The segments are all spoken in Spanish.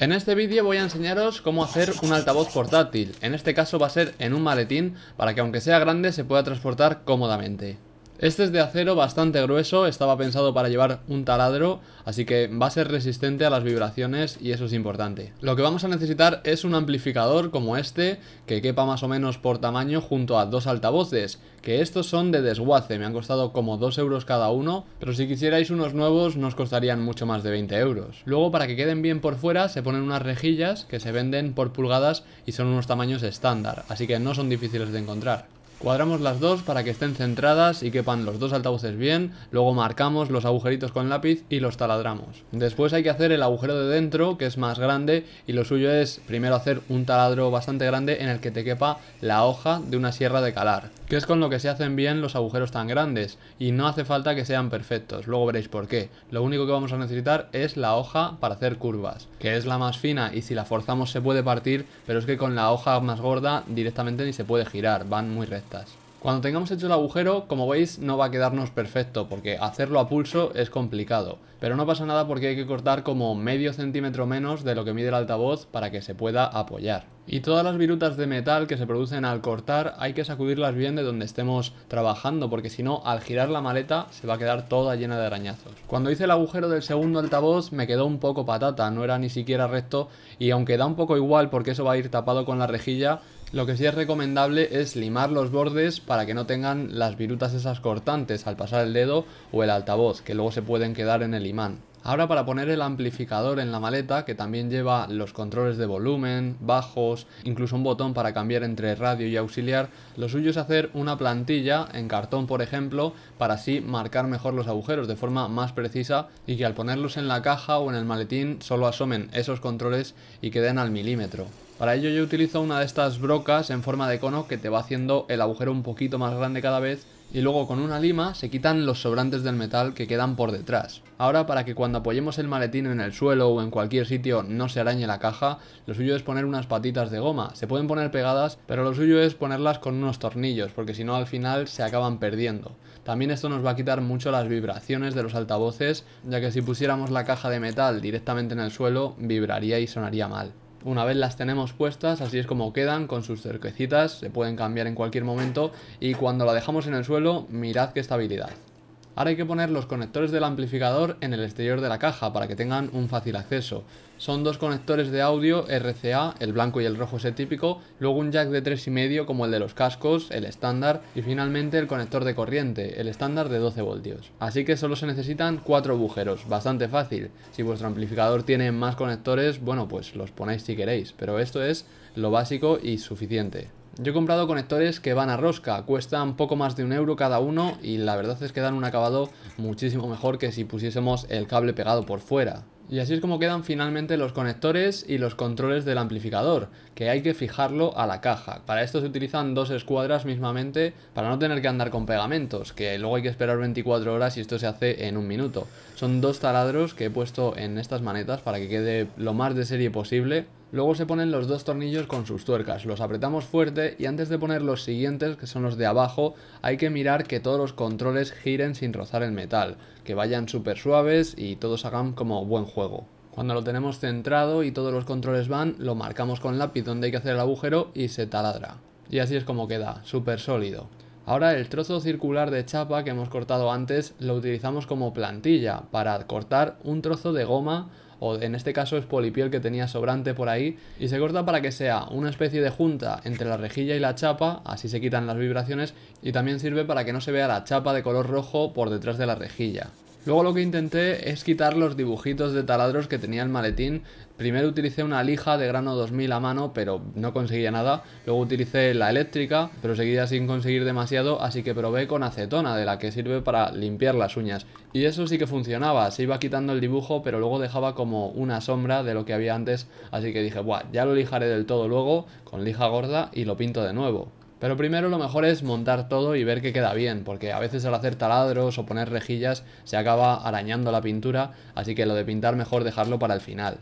En este vídeo voy a enseñaros cómo hacer un altavoz portátil, en este caso va a ser en un maletín para que aunque sea grande se pueda transportar cómodamente. Este es de acero bastante grueso, estaba pensado para llevar un taladro, así que va a ser resistente a las vibraciones y eso es importante. Lo que vamos a necesitar es un amplificador como este, que quepa más o menos por tamaño junto a dos altavoces, que estos son de desguace, me han costado como 2 euros cada uno, pero si quisierais unos nuevos nos costarían mucho más de 20 euros. Luego para que queden bien por fuera se ponen unas rejillas que se venden por pulgadas y son unos tamaños estándar, así que no son difíciles de encontrar. Cuadramos las dos para que estén centradas y quepan los dos altavoces bien, luego marcamos los agujeritos con lápiz y los taladramos. Después hay que hacer el agujero de dentro, que es más grande, y lo suyo es primero hacer un taladro bastante grande en el que te quepa la hoja de una sierra de calar que es con lo que se hacen bien los agujeros tan grandes, y no hace falta que sean perfectos, luego veréis por qué. Lo único que vamos a necesitar es la hoja para hacer curvas, que es la más fina y si la forzamos se puede partir, pero es que con la hoja más gorda directamente ni se puede girar, van muy rectas. Cuando tengamos hecho el agujero, como veis, no va a quedarnos perfecto, porque hacerlo a pulso es complicado. Pero no pasa nada porque hay que cortar como medio centímetro menos de lo que mide el altavoz para que se pueda apoyar. Y todas las virutas de metal que se producen al cortar hay que sacudirlas bien de donde estemos trabajando, porque si no, al girar la maleta se va a quedar toda llena de arañazos. Cuando hice el agujero del segundo altavoz me quedó un poco patata, no era ni siquiera recto, y aunque da un poco igual porque eso va a ir tapado con la rejilla, lo que sí es recomendable es limar los bordes para que no tengan las virutas esas cortantes al pasar el dedo o el altavoz, que luego se pueden quedar en el imán. Ahora para poner el amplificador en la maleta, que también lleva los controles de volumen, bajos, incluso un botón para cambiar entre radio y auxiliar, lo suyo es hacer una plantilla en cartón, por ejemplo, para así marcar mejor los agujeros de forma más precisa y que al ponerlos en la caja o en el maletín solo asomen esos controles y queden al milímetro. Para ello yo utilizo una de estas brocas en forma de cono que te va haciendo el agujero un poquito más grande cada vez y luego con una lima se quitan los sobrantes del metal que quedan por detrás. Ahora para que cuando apoyemos el maletín en el suelo o en cualquier sitio no se arañe la caja, lo suyo es poner unas patitas de goma. Se pueden poner pegadas, pero lo suyo es ponerlas con unos tornillos, porque si no al final se acaban perdiendo. También esto nos va a quitar mucho las vibraciones de los altavoces, ya que si pusiéramos la caja de metal directamente en el suelo, vibraría y sonaría mal. Una vez las tenemos puestas, así es como quedan con sus cerquecitas, se pueden cambiar en cualquier momento y cuando la dejamos en el suelo, mirad qué estabilidad. Ahora hay que poner los conectores del amplificador en el exterior de la caja para que tengan un fácil acceso. Son dos conectores de audio RCA, el blanco y el rojo ese típico, luego un jack de 3,5 como el de los cascos, el estándar, y finalmente el conector de corriente, el estándar de 12 voltios. Así que solo se necesitan 4 agujeros, bastante fácil. Si vuestro amplificador tiene más conectores, bueno pues los ponéis si queréis, pero esto es lo básico y suficiente. Yo he comprado conectores que van a rosca, cuestan poco más de un euro cada uno y la verdad es que dan un acabado muchísimo mejor que si pusiésemos el cable pegado por fuera. Y así es como quedan finalmente los conectores y los controles del amplificador, que hay que fijarlo a la caja. Para esto se utilizan dos escuadras mismamente para no tener que andar con pegamentos, que luego hay que esperar 24 horas y esto se hace en un minuto. Son dos taladros que he puesto en estas manetas para que quede lo más de serie posible Luego se ponen los dos tornillos con sus tuercas, los apretamos fuerte y antes de poner los siguientes, que son los de abajo, hay que mirar que todos los controles giren sin rozar el metal, que vayan súper suaves y todos hagan como buen juego. Cuando lo tenemos centrado y todos los controles van, lo marcamos con lápiz donde hay que hacer el agujero y se taladra. Y así es como queda, súper sólido. Ahora el trozo circular de chapa que hemos cortado antes lo utilizamos como plantilla para cortar un trozo de goma o en este caso es polipiel que tenía sobrante por ahí, y se corta para que sea una especie de junta entre la rejilla y la chapa, así se quitan las vibraciones, y también sirve para que no se vea la chapa de color rojo por detrás de la rejilla. Luego lo que intenté es quitar los dibujitos de taladros que tenía el maletín. Primero utilicé una lija de grano 2000 a mano, pero no conseguía nada. Luego utilicé la eléctrica, pero seguía sin conseguir demasiado, así que probé con acetona, de la que sirve para limpiar las uñas. Y eso sí que funcionaba, se iba quitando el dibujo, pero luego dejaba como una sombra de lo que había antes, así que dije, Buah, ya lo lijaré del todo luego, con lija gorda, y lo pinto de nuevo. Pero primero lo mejor es montar todo y ver que queda bien, porque a veces al hacer taladros o poner rejillas se acaba arañando la pintura, así que lo de pintar mejor dejarlo para el final.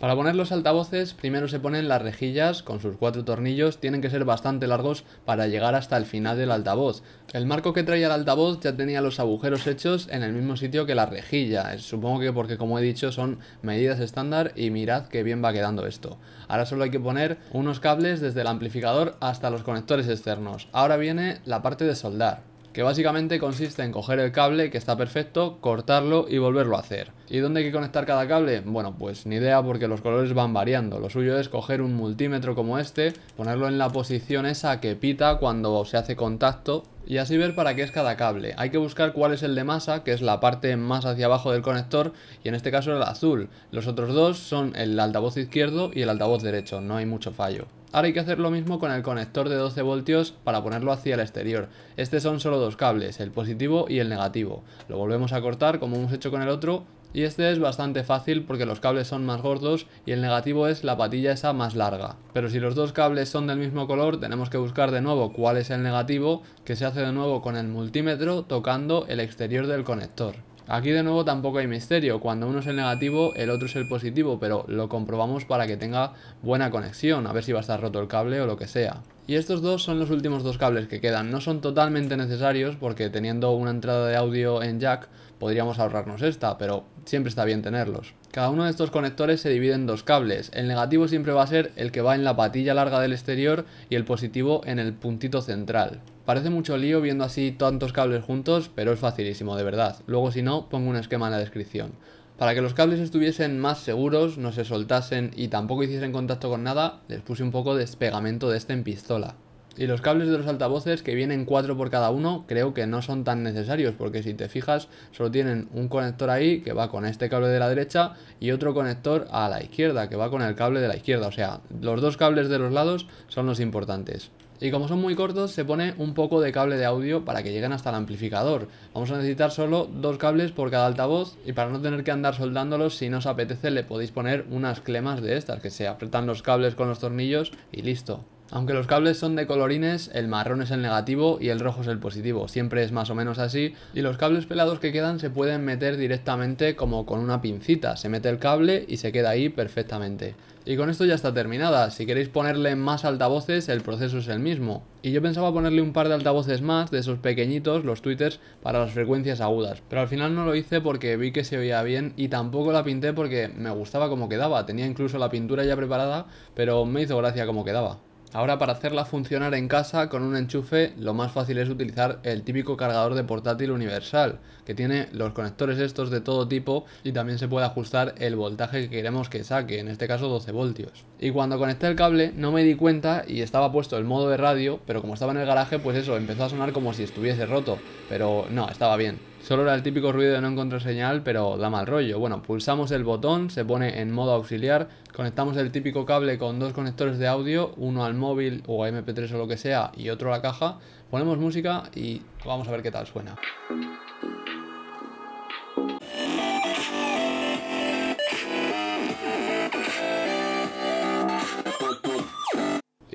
Para poner los altavoces, primero se ponen las rejillas con sus cuatro tornillos, tienen que ser bastante largos para llegar hasta el final del altavoz. El marco que traía el altavoz ya tenía los agujeros hechos en el mismo sitio que la rejilla, eh, supongo que porque como he dicho son medidas estándar y mirad qué bien va quedando esto. Ahora solo hay que poner unos cables desde el amplificador hasta los conectores externos. Ahora viene la parte de soldar que básicamente consiste en coger el cable que está perfecto, cortarlo y volverlo a hacer. ¿Y dónde hay que conectar cada cable? Bueno, pues ni idea porque los colores van variando. Lo suyo es coger un multímetro como este, ponerlo en la posición esa que pita cuando se hace contacto y así ver para qué es cada cable. Hay que buscar cuál es el de masa, que es la parte más hacia abajo del conector, y en este caso el azul. Los otros dos son el altavoz izquierdo y el altavoz derecho, no hay mucho fallo. Ahora hay que hacer lo mismo con el conector de 12 voltios para ponerlo hacia el exterior. Este son solo dos cables, el positivo y el negativo. Lo volvemos a cortar como hemos hecho con el otro y este es bastante fácil porque los cables son más gordos y el negativo es la patilla esa más larga. Pero si los dos cables son del mismo color tenemos que buscar de nuevo cuál es el negativo que se hace de nuevo con el multímetro tocando el exterior del conector. Aquí de nuevo tampoco hay misterio, cuando uno es el negativo el otro es el positivo, pero lo comprobamos para que tenga buena conexión, a ver si va a estar roto el cable o lo que sea. Y estos dos son los últimos dos cables que quedan, no son totalmente necesarios porque teniendo una entrada de audio en jack podríamos ahorrarnos esta, pero siempre está bien tenerlos. Cada uno de estos conectores se divide en dos cables, el negativo siempre va a ser el que va en la patilla larga del exterior y el positivo en el puntito central. Parece mucho lío viendo así tantos cables juntos, pero es facilísimo, de verdad. Luego si no, pongo un esquema en la descripción. Para que los cables estuviesen más seguros, no se soltasen y tampoco hiciesen contacto con nada, les puse un poco de despegamento de este en pistola. Y los cables de los altavoces, que vienen 4 por cada uno, creo que no son tan necesarios, porque si te fijas, solo tienen un conector ahí que va con este cable de la derecha y otro conector a la izquierda, que va con el cable de la izquierda. O sea, los dos cables de los lados son los importantes. Y como son muy cortos, se pone un poco de cable de audio para que lleguen hasta el amplificador. Vamos a necesitar solo dos cables por cada altavoz y para no tener que andar soldándolos, si no os apetece, le podéis poner unas clemas de estas, que se apretan los cables con los tornillos y listo. Aunque los cables son de colorines, el marrón es el negativo y el rojo es el positivo, siempre es más o menos así, y los cables pelados que quedan se pueden meter directamente como con una pincita, se mete el cable y se queda ahí perfectamente. Y con esto ya está terminada, si queréis ponerle más altavoces el proceso es el mismo. Y yo pensaba ponerle un par de altavoces más, de esos pequeñitos, los tweeters, para las frecuencias agudas. Pero al final no lo hice porque vi que se oía bien y tampoco la pinté porque me gustaba como quedaba. Tenía incluso la pintura ya preparada, pero me hizo gracia como quedaba. Ahora para hacerla funcionar en casa con un enchufe lo más fácil es utilizar el típico cargador de portátil universal que tiene los conectores estos de todo tipo y también se puede ajustar el voltaje que queremos que saque, en este caso 12 voltios. Y cuando conecté el cable no me di cuenta y estaba puesto el modo de radio pero como estaba en el garaje pues eso empezó a sonar como si estuviese roto pero no, estaba bien. Solo era el típico ruido de no encontrar señal, pero da mal rollo. Bueno, pulsamos el botón, se pone en modo auxiliar, conectamos el típico cable con dos conectores de audio, uno al móvil o a MP3 o lo que sea y otro a la caja, ponemos música y vamos a ver qué tal suena.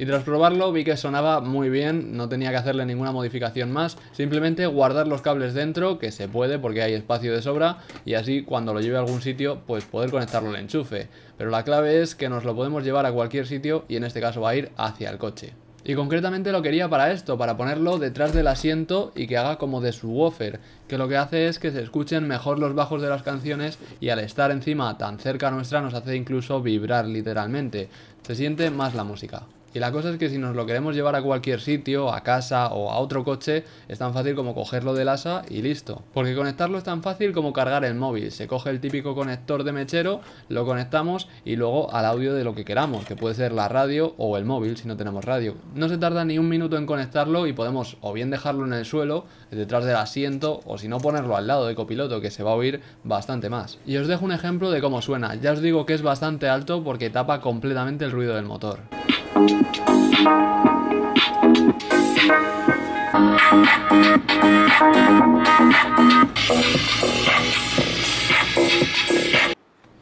Y tras probarlo vi que sonaba muy bien, no tenía que hacerle ninguna modificación más, simplemente guardar los cables dentro, que se puede porque hay espacio de sobra, y así cuando lo lleve a algún sitio, pues poder conectarlo al enchufe. Pero la clave es que nos lo podemos llevar a cualquier sitio y en este caso va a ir hacia el coche. Y concretamente lo quería para esto, para ponerlo detrás del asiento y que haga como de su que lo que hace es que se escuchen mejor los bajos de las canciones y al estar encima tan cerca nuestra nos hace incluso vibrar literalmente, se siente más la música. Y la cosa es que si nos lo queremos llevar a cualquier sitio, a casa o a otro coche, es tan fácil como cogerlo del asa y listo. Porque conectarlo es tan fácil como cargar el móvil. Se coge el típico conector de mechero, lo conectamos y luego al audio de lo que queramos, que puede ser la radio o el móvil si no tenemos radio. No se tarda ni un minuto en conectarlo y podemos o bien dejarlo en el suelo, detrás del asiento, o si no ponerlo al lado de copiloto, que se va a oír bastante más. Y os dejo un ejemplo de cómo suena. Ya os digo que es bastante alto porque tapa completamente el ruido del motor.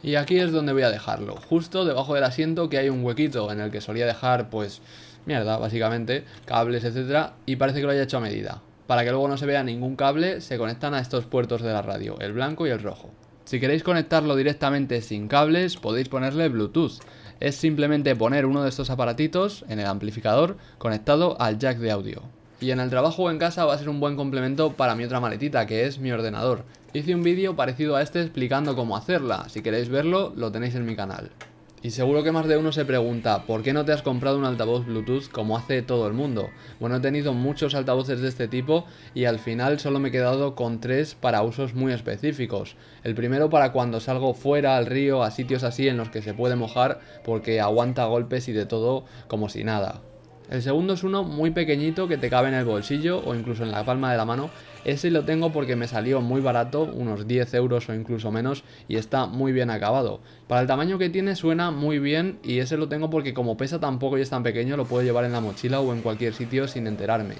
Y aquí es donde voy a dejarlo, justo debajo del asiento que hay un huequito en el que solía dejar pues mierda básicamente, cables etcétera y parece que lo haya hecho a medida. Para que luego no se vea ningún cable se conectan a estos puertos de la radio, el blanco y el rojo. Si queréis conectarlo directamente sin cables, podéis ponerle Bluetooth. Es simplemente poner uno de estos aparatitos en el amplificador conectado al jack de audio. Y en el trabajo o en casa va a ser un buen complemento para mi otra maletita, que es mi ordenador. Hice un vídeo parecido a este explicando cómo hacerla, si queréis verlo lo tenéis en mi canal. Y seguro que más de uno se pregunta, ¿por qué no te has comprado un altavoz Bluetooth como hace todo el mundo? Bueno, he tenido muchos altavoces de este tipo y al final solo me he quedado con tres para usos muy específicos. El primero para cuando salgo fuera al río, a sitios así en los que se puede mojar porque aguanta golpes y de todo como si nada. El segundo es uno muy pequeñito que te cabe en el bolsillo o incluso en la palma de la mano. Ese lo tengo porque me salió muy barato, unos 10 euros o incluso menos, y está muy bien acabado. Para el tamaño que tiene suena muy bien y ese lo tengo porque como pesa tan poco y es tan pequeño lo puedo llevar en la mochila o en cualquier sitio sin enterarme.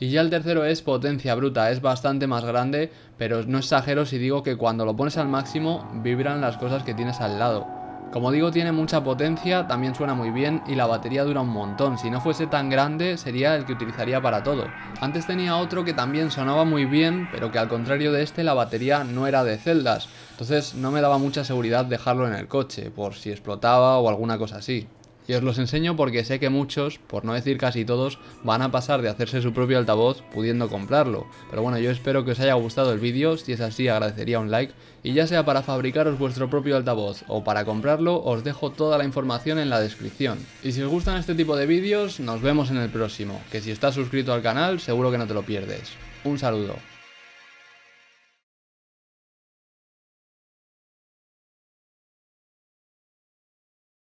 Y ya el tercero es potencia bruta, es bastante más grande, pero no exagero si digo que cuando lo pones al máximo vibran las cosas que tienes al lado. Como digo tiene mucha potencia, también suena muy bien y la batería dura un montón, si no fuese tan grande sería el que utilizaría para todo. Antes tenía otro que también sonaba muy bien, pero que al contrario de este la batería no era de celdas, entonces no me daba mucha seguridad dejarlo en el coche, por si explotaba o alguna cosa así. Y os los enseño porque sé que muchos, por no decir casi todos, van a pasar de hacerse su propio altavoz pudiendo comprarlo. Pero bueno, yo espero que os haya gustado el vídeo, si es así agradecería un like. Y ya sea para fabricaros vuestro propio altavoz o para comprarlo, os dejo toda la información en la descripción. Y si os gustan este tipo de vídeos, nos vemos en el próximo, que si estás suscrito al canal seguro que no te lo pierdes. Un saludo.